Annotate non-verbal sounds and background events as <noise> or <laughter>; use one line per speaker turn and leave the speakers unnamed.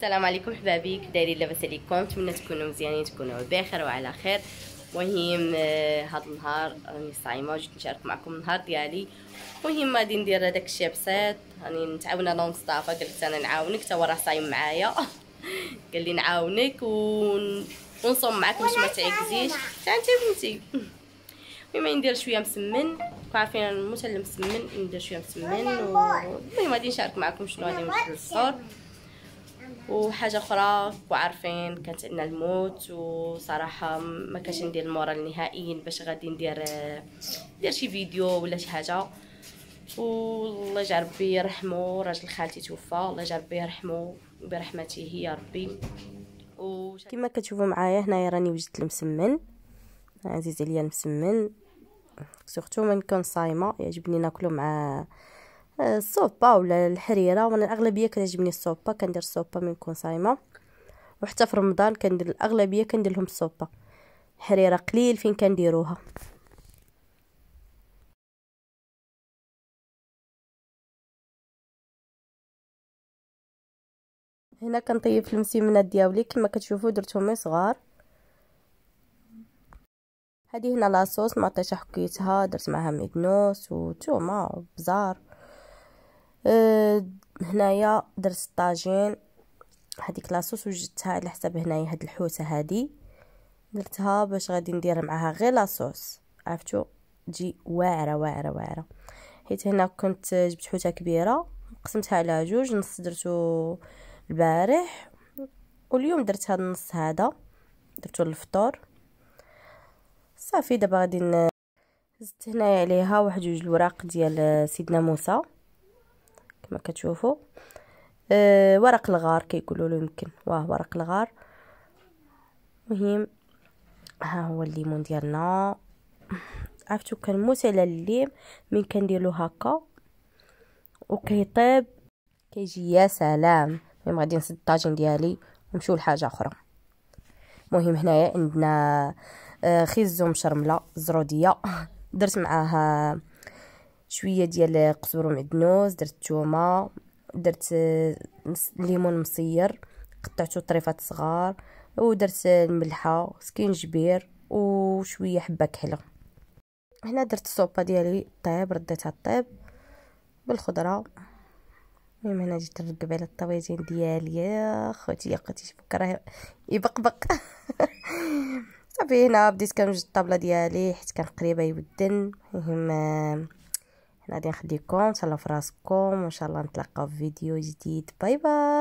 السلام عليكم حبابي دايرين لاباس عليكم نتمنى تكونوا مزيانين تكونوا بخير وعلى خير المهم هذا آه، النهار راني صايمه وجيت نشارك معكم النهار ديالي المهم غادي ندير هذاك الشيء بسيط راني نتعاون انا ومصطفى قلت انا نعاونك حتى هو راه صايم معايا <laughs> قال لي نعاونك ونصوم معاك باش ما تعكزيش حتى انت بنتي المهم ندير شويه مسمن عارفين المتلم مسمن ندير شويه مسمن المهم غادي نشارك معكم شنو غادي نمشي للصور وحاجه اخرى وعارفين كانت عندنا الموت وصراحه ما كانش ندير المورال نهائيا باش غادي ندير ندير شي فيديو ولا شي حاجه والله يجعل ربي يرحمه راجل خالتي توفى الله يجعل ربي يرحمه برحمته يا ربي و... كما كتشوفوا معايا هنايا راني وجدت المسمن عزيز عليا المسمن سورتو من كان صايمه يعجبني ناكلو مع الصوبا ولا الحريرة وانا الاغلبيه كتعجبني الصوبا كندير الصوبا من نكون صايمه وحتى في رمضان كندير الاغلبيه كندير لهم الصوبا الحريره قليل فين كنديروها هنا كنطيب في المسيمنات ديالي كما كتشوفوا درتهم صغار هذه هنا لاصوص ما عطيتها حكيتها درت معها مدنوس وتومه وبزار أه هنايا درت الطاجين هذيك لاصوص وجدتها على حساب هنايا هاد الحوسه هادي درتها باش غادي ندير معاها غير لاصوص عرفتو تجي واعره واعره واعره حيت هنا كنت جبت حوته كبيره قسمتها على جوج نص درتو البارح واليوم درت هاد النص هذا درتو للفطور صافي دابا غادي زدت هنايا عليها واحد جوج الوراق ديال سيدنا موسى كما كتشوفوا أه ورق الغار كيقولوا له يمكن واه ورق الغار مهم ها هو الليمون ديالنا عرفتو كنموس على الليم من كنديرلو هكا وكيطيب كيجي يا سلام المهم غادي نسد الطاجين ديالي ونمشيو لحاجه اخرى المهم هنايا عندنا آه، خيزو مشرمله زروديه <laughs> درت معاها شويه ديال قزبر ومعدنوس درت تومه درت آه، ليمون مصير قطعته طريفات صغار ودرت آه، الملحه سكينجبير وشويه حبه كحله هنا درت الصوبه ديالي طيب رديتها طيب بالخضره المهم هنا جيت نركب على الطويزين ديالي يا خوتي يا خوتي شوفوا راه يبقبق <laughs> صافي هنا بديت كنوجد الطابله ديالي حيت كان قريبه يودن المهم آه، غادي نخليكم تهلاو فراسكم وان شاء الله نتلاقاو في فيديو جديد باي باي